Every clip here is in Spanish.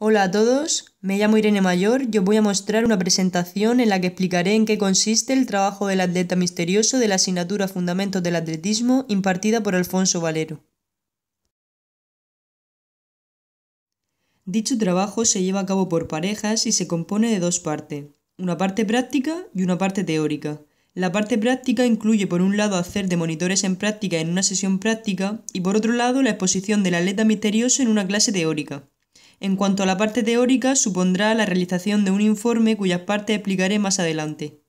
Hola a todos, me llamo Irene Mayor y os voy a mostrar una presentación en la que explicaré en qué consiste el trabajo del atleta misterioso de la asignatura Fundamentos del Atletismo impartida por Alfonso Valero. Dicho trabajo se lleva a cabo por parejas y se compone de dos partes, una parte práctica y una parte teórica. La parte práctica incluye por un lado hacer de monitores en práctica en una sesión práctica y por otro lado la exposición del atleta misterioso en una clase teórica. En cuanto a la parte teórica, supondrá la realización de un informe cuyas partes explicaré más adelante.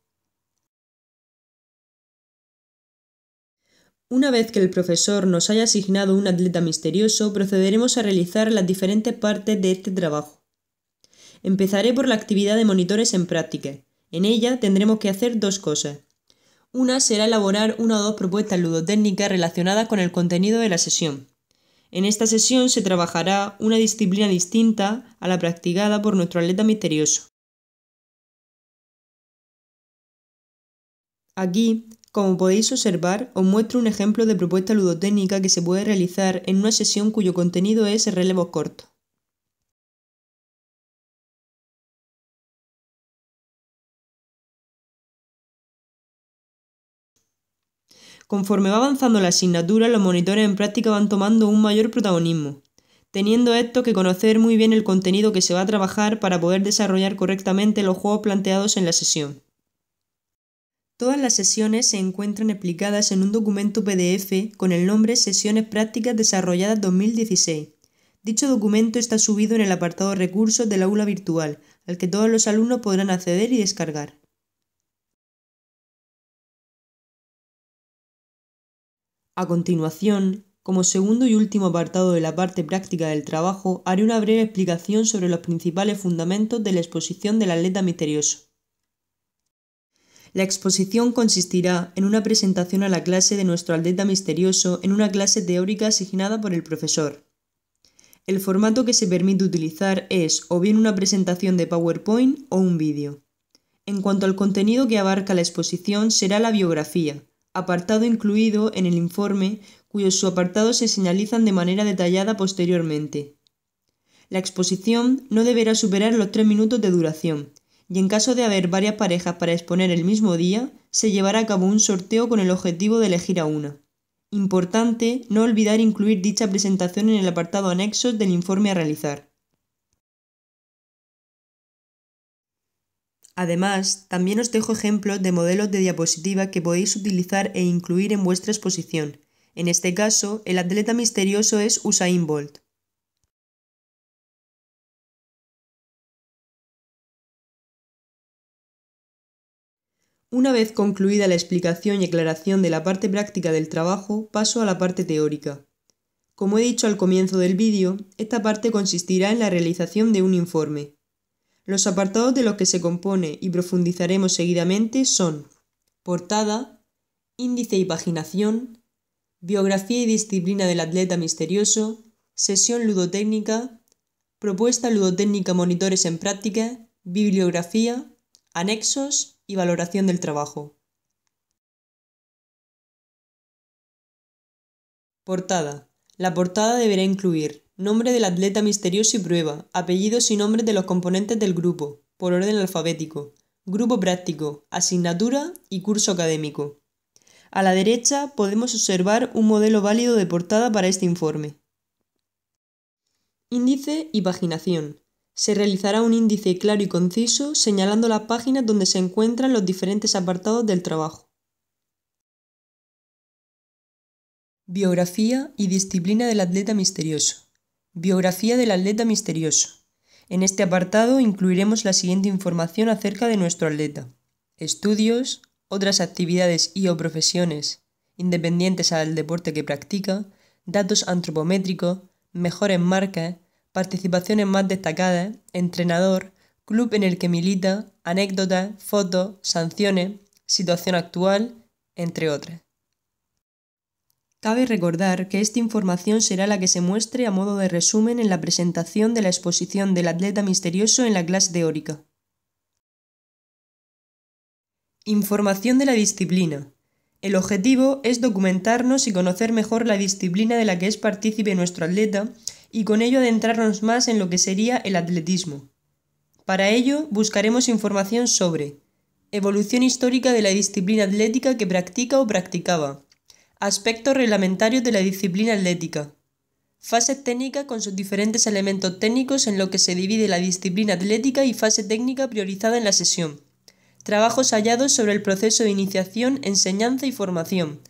Una vez que el profesor nos haya asignado un atleta misterioso, procederemos a realizar las diferentes partes de este trabajo. Empezaré por la actividad de monitores en práctica. En ella tendremos que hacer dos cosas. Una será elaborar una o dos propuestas ludotécnicas relacionadas con el contenido de la sesión. En esta sesión se trabajará una disciplina distinta a la practicada por nuestro atleta misterioso. Aquí, como podéis observar, os muestro un ejemplo de propuesta ludotécnica que se puede realizar en una sesión cuyo contenido es relevo corto. Conforme va avanzando la asignatura, los monitores en práctica van tomando un mayor protagonismo, teniendo esto que conocer muy bien el contenido que se va a trabajar para poder desarrollar correctamente los juegos planteados en la sesión. Todas las sesiones se encuentran explicadas en un documento PDF con el nombre Sesiones Prácticas Desarrolladas 2016. Dicho documento está subido en el apartado Recursos del aula virtual, al que todos los alumnos podrán acceder y descargar. A continuación, como segundo y último apartado de la parte práctica del trabajo, haré una breve explicación sobre los principales fundamentos de la exposición del atleta misterioso. La exposición consistirá en una presentación a la clase de nuestro atleta misterioso en una clase teórica asignada por el profesor. El formato que se permite utilizar es o bien una presentación de PowerPoint o un vídeo. En cuanto al contenido que abarca la exposición será la biografía, apartado incluido en el informe cuyos subapartados se señalizan de manera detallada posteriormente. La exposición no deberá superar los tres minutos de duración, y en caso de haber varias parejas para exponer el mismo día, se llevará a cabo un sorteo con el objetivo de elegir a una. Importante no olvidar incluir dicha presentación en el apartado anexo del informe a realizar. Además, también os dejo ejemplos de modelos de diapositiva que podéis utilizar e incluir en vuestra exposición. En este caso, el atleta misterioso es Usain Bolt. Una vez concluida la explicación y aclaración de la parte práctica del trabajo, paso a la parte teórica. Como he dicho al comienzo del vídeo, esta parte consistirá en la realización de un informe. Los apartados de los que se compone y profundizaremos seguidamente son portada, índice y paginación, biografía y disciplina del atleta misterioso, sesión ludotécnica, propuesta ludotécnica monitores en práctica, bibliografía, anexos y valoración del trabajo. Portada. La portada deberá incluir nombre del atleta misterioso y prueba, apellidos y nombres de los componentes del grupo, por orden alfabético, grupo práctico, asignatura y curso académico. A la derecha podemos observar un modelo válido de portada para este informe. Índice y paginación. Se realizará un índice claro y conciso señalando las páginas donde se encuentran los diferentes apartados del trabajo. Biografía y disciplina del atleta misterioso. Biografía del atleta misterioso. En este apartado incluiremos la siguiente información acerca de nuestro atleta. Estudios, otras actividades y o profesiones independientes al deporte que practica, datos antropométricos, mejores marcas, participaciones más destacadas, entrenador, club en el que milita, anécdotas, fotos, sanciones, situación actual, entre otras. Cabe recordar que esta información será la que se muestre a modo de resumen en la presentación de la exposición del atleta misterioso en la clase teórica. Información de la disciplina. El objetivo es documentarnos y conocer mejor la disciplina de la que es partícipe nuestro atleta y con ello adentrarnos más en lo que sería el atletismo. Para ello buscaremos información sobre evolución histórica de la disciplina atlética que practica o practicaba, Aspectos reglamentarios de la disciplina atlética. Fase técnica con sus diferentes elementos técnicos en lo que se divide la disciplina atlética y fase técnica priorizada en la sesión. Trabajos hallados sobre el proceso de iniciación, enseñanza y formación.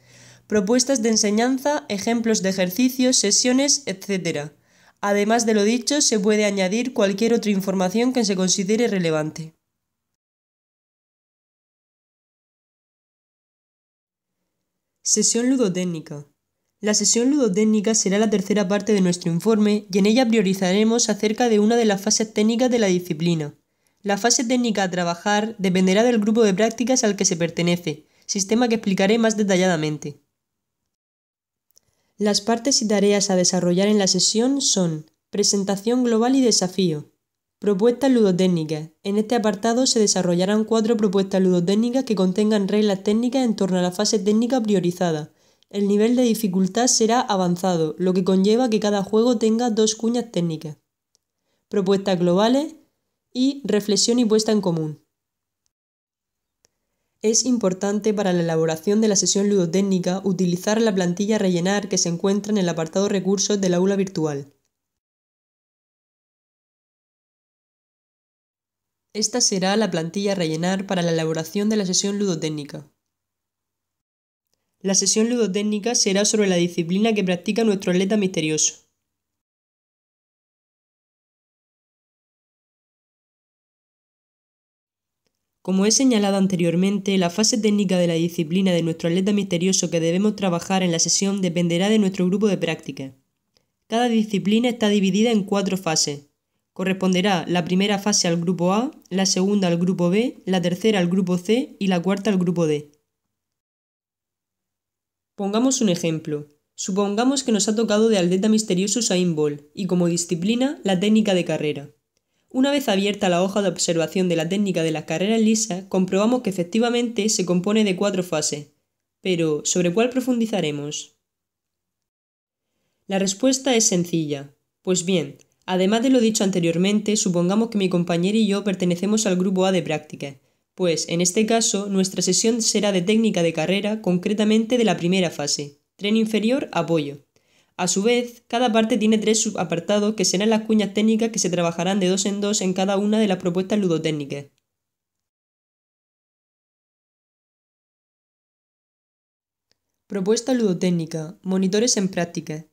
Propuestas de enseñanza, ejemplos de ejercicios, sesiones, etc. Además de lo dicho, se puede añadir cualquier otra información que se considere relevante. Sesión ludotécnica. La sesión ludotécnica será la tercera parte de nuestro informe y en ella priorizaremos acerca de una de las fases técnicas de la disciplina. La fase técnica a trabajar dependerá del grupo de prácticas al que se pertenece, sistema que explicaré más detalladamente. Las partes y tareas a desarrollar en la sesión son presentación global y desafío, Propuestas ludotécnicas. En este apartado se desarrollarán cuatro propuestas ludotécnicas que contengan reglas técnicas en torno a la fase técnica priorizada. El nivel de dificultad será avanzado, lo que conlleva que cada juego tenga dos cuñas técnicas. Propuestas globales y reflexión y puesta en común. Es importante para la elaboración de la sesión ludotécnica utilizar la plantilla rellenar que se encuentra en el apartado recursos del aula virtual. Esta será la plantilla a rellenar para la elaboración de la sesión ludotécnica. La sesión ludotécnica será sobre la disciplina que practica nuestro atleta misterioso. Como he señalado anteriormente, la fase técnica de la disciplina de nuestro atleta misterioso que debemos trabajar en la sesión dependerá de nuestro grupo de práctica. Cada disciplina está dividida en cuatro fases, Corresponderá la primera fase al grupo A, la segunda al grupo B, la tercera al grupo C y la cuarta al grupo D. Pongamos un ejemplo. Supongamos que nos ha tocado de aldeta misterioso a y como disciplina la técnica de carrera. Una vez abierta la hoja de observación de la técnica de las carreras lisa, comprobamos que efectivamente se compone de cuatro fases. Pero, ¿sobre cuál profundizaremos? La respuesta es sencilla. Pues bien, Además de lo dicho anteriormente, supongamos que mi compañero y yo pertenecemos al grupo A de práctica. pues en este caso nuestra sesión será de técnica de carrera, concretamente de la primera fase, tren inferior, apoyo. A su vez, cada parte tiene tres subapartados que serán las cuñas técnicas que se trabajarán de dos en dos en cada una de las propuestas ludotécnicas. Propuesta ludotécnica. Monitores en práctica.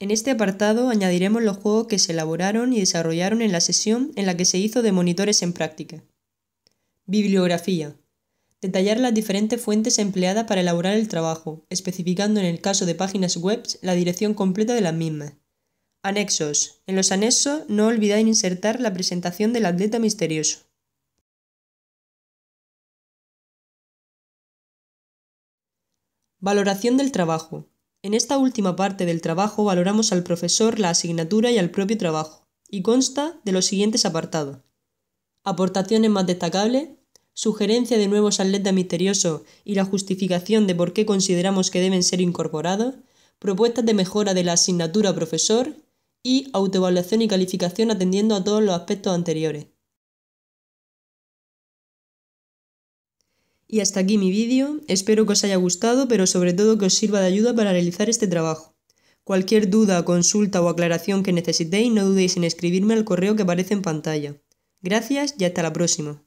En este apartado añadiremos los juegos que se elaboraron y desarrollaron en la sesión en la que se hizo de monitores en práctica. Bibliografía. Detallar las diferentes fuentes empleadas para elaborar el trabajo, especificando en el caso de páginas web la dirección completa de las mismas. Anexos. En los anexos no olvidáis insertar la presentación del atleta misterioso. Valoración del trabajo. En esta última parte del trabajo valoramos al profesor, la asignatura y al propio trabajo, y consta de los siguientes apartados. Aportaciones más destacables, sugerencia de nuevos atletas misteriosos y la justificación de por qué consideramos que deben ser incorporados, propuestas de mejora de la asignatura profesor y autoevaluación y calificación atendiendo a todos los aspectos anteriores. Y hasta aquí mi vídeo, espero que os haya gustado, pero sobre todo que os sirva de ayuda para realizar este trabajo. Cualquier duda, consulta o aclaración que necesitéis no dudéis en escribirme al correo que aparece en pantalla. Gracias y hasta la próxima.